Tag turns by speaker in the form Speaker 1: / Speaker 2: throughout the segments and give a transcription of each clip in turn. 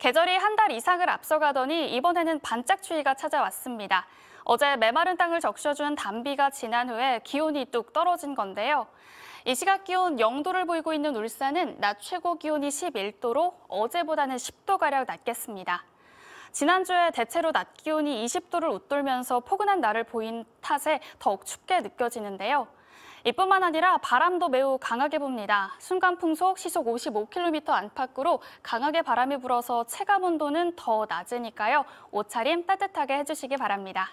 Speaker 1: 계절이 한 달 이상을 앞서가더니 이번에는 반짝 추위가 찾아왔습니다. 어제 메마른 땅을 적셔준 단비가 지난 후에 기온이 뚝 떨어진 건데요. 이 시각 기온 0도를 보이고 있는 울산은 낮 최고 기온이 11도로 어제보다는 10도가량 낮겠습니다. 지난주에 대체로 낮 기온이 20도를 웃돌면서 포근한 날을 보인 탓에 더욱 춥게 느껴지는데요. 이뿐만 아니라 바람도 매우 강하게 붑니다. 순간 풍속 시속 55km 안팎으로 강하게 바람이 불어서 체감 온도는 더 낮으니까요. 옷차림 따뜻하게 해주시기 바랍니다.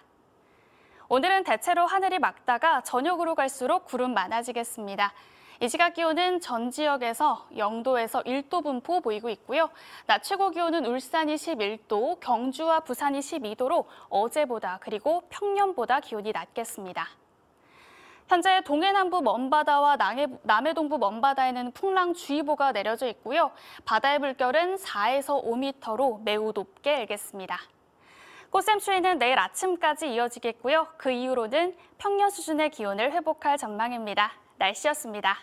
Speaker 1: 오늘은 대체로 하늘이 맑다가 저녁으로 갈수록 구름 많아지겠습니다. 이 시각 기온은 전 지역에서 0도에서 1도 분포 보이고 있고요. 낮 최고 기온은 울산이 11도, 경주와 부산이 12도로 어제보다 그리고 평년보다 기온이 낮겠습니다. 현재 동해남부 먼바다와 남해, 동부 먼바다에는 풍랑주의보가 내려져 있고요. 바다의 물결은 4에서 5미터로 매우 높게 알겠습니다 꽃샘추위는 내일 아침까지 이어지겠고요. 그 이후로는 평년 수준의 기온을 회복할 전망입니다. 날씨였습니다.